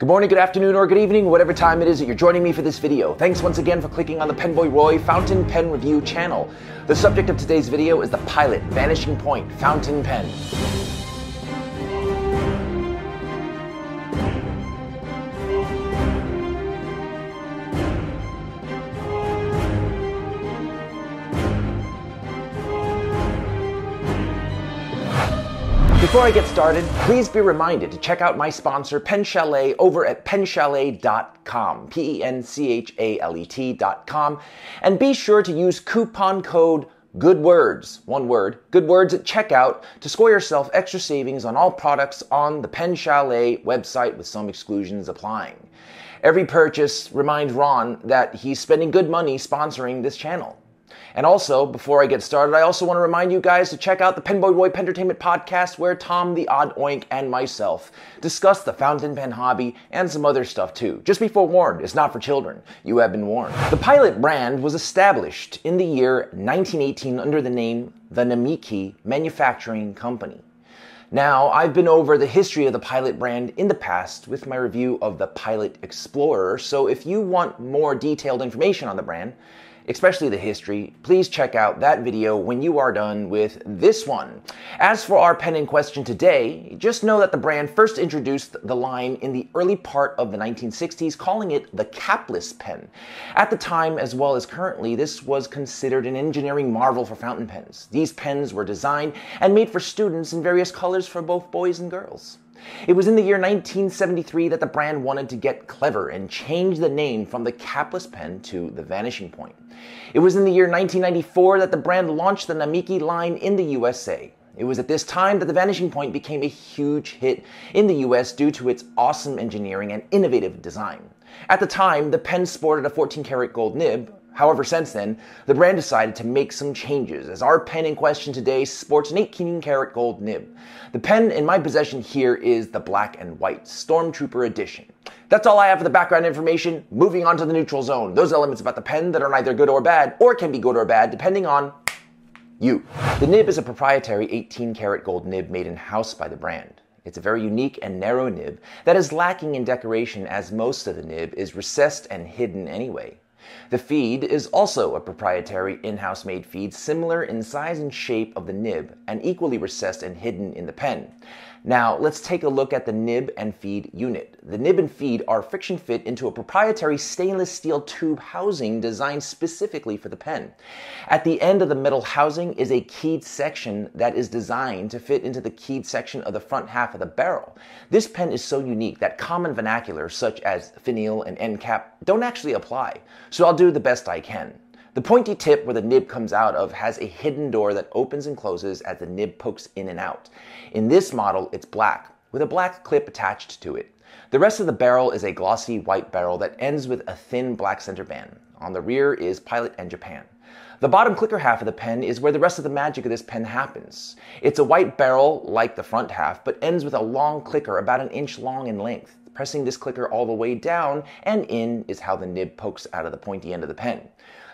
Good morning, good afternoon, or good evening, whatever time it is that you're joining me for this video. Thanks once again for clicking on the Penboy Roy Fountain Pen Review channel. The subject of today's video is the pilot, Vanishing Point, Fountain Pen. Before I get started, please be reminded to check out my sponsor, Pen Chalet, over at penchalet.com, P E N C H A L E T.com, and be sure to use coupon code good words one word good words at checkout to score yourself extra savings on all products on the pen chalet website with some exclusions applying every purchase reminds ron that he's spending good money sponsoring this channel and also, before I get started, I also want to remind you guys to check out the Penboy Roy Pentertainment podcast where Tom the Odd Oink and myself discuss the fountain pen hobby and some other stuff too. Just be forewarned, it's not for children. You have been warned. The Pilot brand was established in the year 1918 under the name the Namiki Manufacturing Company. Now, I've been over the history of the Pilot brand in the past with my review of the Pilot Explorer, so if you want more detailed information on the brand, especially the history, please check out that video when you are done with this one. As for our pen in question today, just know that the brand first introduced the line in the early part of the 1960s, calling it the capless pen. At the time, as well as currently, this was considered an engineering marvel for fountain pens. These pens were designed and made for students in various colors for both boys and girls. It was in the year 1973 that the brand wanted to get clever and change the name from the capless pen to the vanishing point. It was in the year 1994 that the brand launched the Namiki line in the USA. It was at this time that the Vanishing Point became a huge hit in the US due to its awesome engineering and innovative design. At the time, the pen sported a 14 karat gold nib, However, since then, the brand decided to make some changes, as our pen in question today sports an 18 karat gold nib. The pen in my possession here is the black and white Stormtrooper edition. That's all I have for the background information. Moving on to the neutral zone, those elements about the pen that are neither good or bad, or can be good or bad, depending on you. The nib is a proprietary 18 karat gold nib made in house by the brand. It's a very unique and narrow nib that is lacking in decoration as most of the nib is recessed and hidden anyway. The feed is also a proprietary in-house made feed similar in size and shape of the nib and equally recessed and hidden in the pen. Now, let's take a look at the nib and feed unit. The nib and feed are friction fit into a proprietary stainless steel tube housing designed specifically for the pen. At the end of the metal housing is a keyed section that is designed to fit into the keyed section of the front half of the barrel. This pen is so unique that common vernacular such as finial and end cap don't actually apply, so I'll do the best I can. The pointy tip where the nib comes out of has a hidden door that opens and closes as the nib pokes in and out. In this model, it's black, with a black clip attached to it. The rest of the barrel is a glossy white barrel that ends with a thin black center band. On the rear is Pilot and Japan. The bottom clicker half of the pen is where the rest of the magic of this pen happens. It's a white barrel like the front half, but ends with a long clicker about an inch long in length. Pressing this clicker all the way down and in is how the nib pokes out of the pointy end of the pen.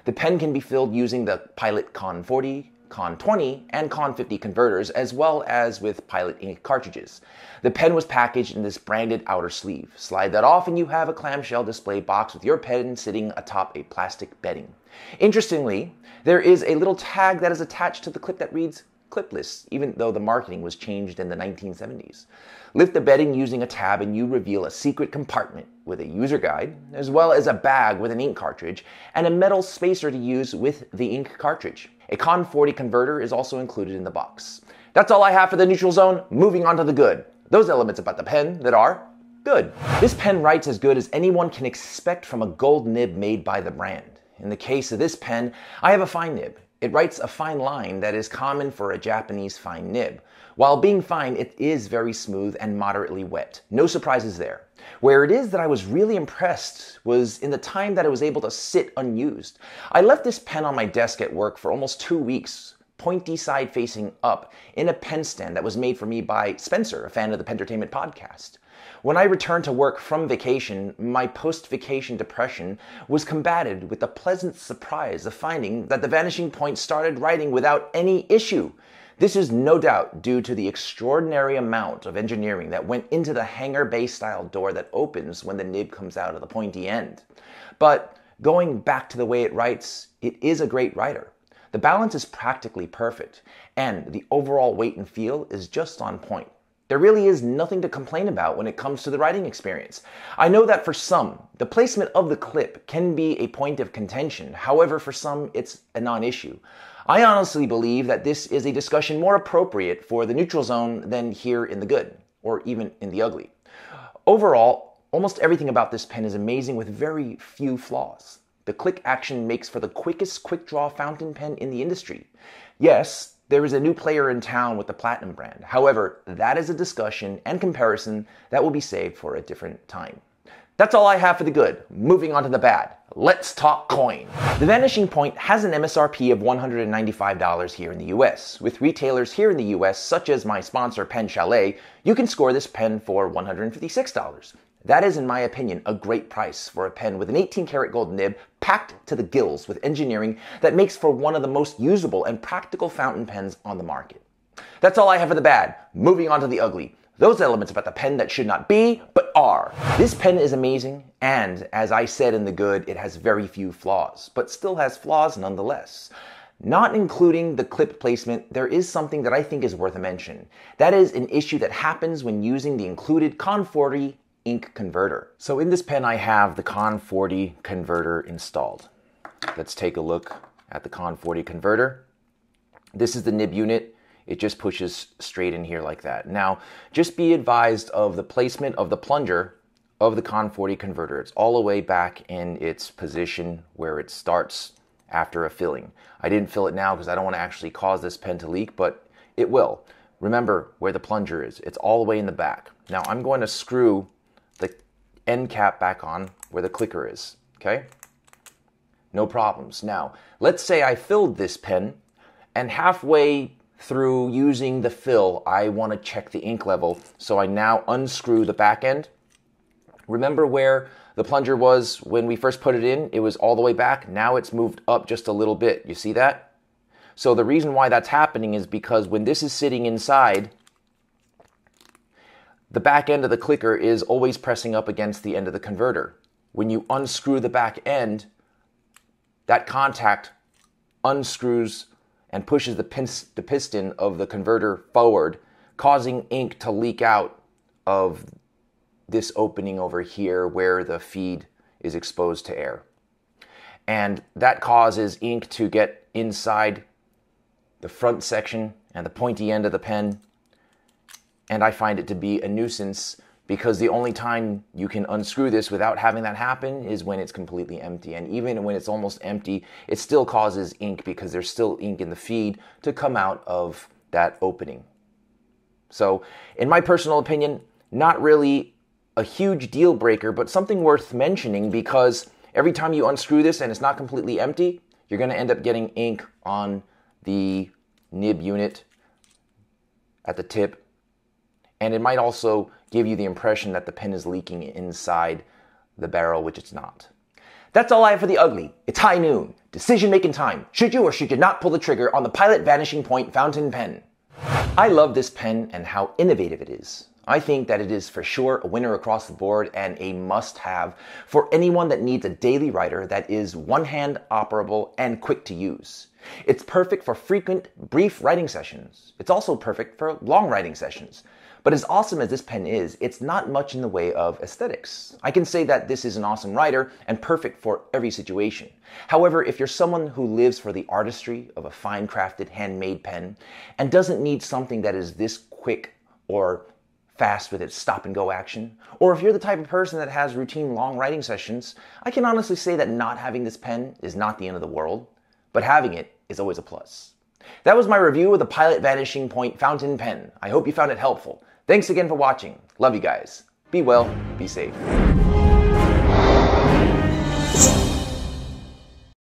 The pen can be filled using the Pilot Con 40, Con 20, and Con 50 converters, as well as with Pilot ink cartridges. The pen was packaged in this branded outer sleeve. Slide that off, and you have a clamshell display box with your pen sitting atop a plastic bedding. Interestingly, there is a little tag that is attached to the clip that reads Clipless, lists, even though the marketing was changed in the 1970s. Lift the bedding using a tab and you reveal a secret compartment with a user guide, as well as a bag with an ink cartridge and a metal spacer to use with the ink cartridge. A CON40 converter is also included in the box. That's all I have for the neutral zone. Moving on to the good. Those elements about the pen that are good. This pen writes as good as anyone can expect from a gold nib made by the brand. In the case of this pen, I have a fine nib, it writes a fine line that is common for a Japanese fine nib. While being fine, it is very smooth and moderately wet. No surprises there. Where it is that I was really impressed was in the time that it was able to sit unused. I left this pen on my desk at work for almost two weeks pointy side facing up in a pen stand that was made for me by Spencer, a fan of the Pentertainment podcast. When I returned to work from vacation, my post vacation depression was combated with the pleasant surprise of finding that The Vanishing Point started writing without any issue. This is no doubt due to the extraordinary amount of engineering that went into the hangar bay style door that opens when the nib comes out of the pointy end. But going back to the way it writes, it is a great writer. The balance is practically perfect, and the overall weight and feel is just on point. There really is nothing to complain about when it comes to the writing experience. I know that for some, the placement of the clip can be a point of contention. However, for some, it's a non issue. I honestly believe that this is a discussion more appropriate for the neutral zone than here in the good, or even in the ugly. Overall, almost everything about this pen is amazing with very few flaws. The click action makes for the quickest quick draw fountain pen in the industry. Yes, there is a new player in town with the platinum brand. However, that is a discussion and comparison that will be saved for a different time. That's all I have for the good. Moving on to the bad. Let's talk coin. The Vanishing Point has an MSRP of $195 here in the US. With retailers here in the US, such as my sponsor Pen Chalet, you can score this pen for $156. That is, in my opinion, a great price for a pen with an 18 karat gold nib packed to the gills with engineering that makes for one of the most usable and practical fountain pens on the market. That's all I have for the bad. Moving on to the ugly. Those elements about the pen that should not be, but are. This pen is amazing, and as I said in The Good, it has very few flaws, but still has flaws nonetheless. Not including the clip placement, there is something that I think is worth a mention. That is an issue that happens when using the included Con40 ink converter. So in this pen, I have the Con40 converter installed. Let's take a look at the Con40 converter. This is the nib unit. It just pushes straight in here like that. Now, just be advised of the placement of the plunger of the CON40 converter. It's all the way back in its position where it starts after a filling. I didn't fill it now because I don't want to actually cause this pen to leak, but it will. Remember where the plunger is. It's all the way in the back. Now I'm going to screw the end cap back on where the clicker is, okay? No problems. Now, let's say I filled this pen and halfway through using the fill, I want to check the ink level. So I now unscrew the back end. Remember where the plunger was when we first put it in? It was all the way back. Now it's moved up just a little bit. You see that? So the reason why that's happening is because when this is sitting inside, the back end of the clicker is always pressing up against the end of the converter. When you unscrew the back end, that contact unscrews and pushes the, pin, the piston of the converter forward, causing ink to leak out of this opening over here where the feed is exposed to air. And that causes ink to get inside the front section and the pointy end of the pen. And I find it to be a nuisance because the only time you can unscrew this without having that happen is when it's completely empty. And even when it's almost empty, it still causes ink because there's still ink in the feed to come out of that opening. So, in my personal opinion, not really a huge deal breaker, but something worth mentioning because every time you unscrew this and it's not completely empty, you're going to end up getting ink on the nib unit at the tip. And it might also give you the impression that the pen is leaking inside the barrel, which it's not. That's all I have for the ugly. It's high noon. Decision making time. Should you or should you not pull the trigger on the Pilot Vanishing Point fountain pen? I love this pen and how innovative it is. I think that it is for sure a winner across the board and a must have for anyone that needs a daily writer that is one hand operable and quick to use. It's perfect for frequent, brief writing sessions. It's also perfect for long writing sessions, but as awesome as this pen is, it's not much in the way of aesthetics. I can say that this is an awesome writer and perfect for every situation. However, if you're someone who lives for the artistry of a fine crafted handmade pen and doesn't need something that is this quick or fast with its stop and go action, or if you're the type of person that has routine long writing sessions, I can honestly say that not having this pen is not the end of the world, but having it is always a plus. That was my review of the Pilot Vanishing Point Fountain Pen. I hope you found it helpful. Thanks again for watching. Love you guys. Be well, be safe.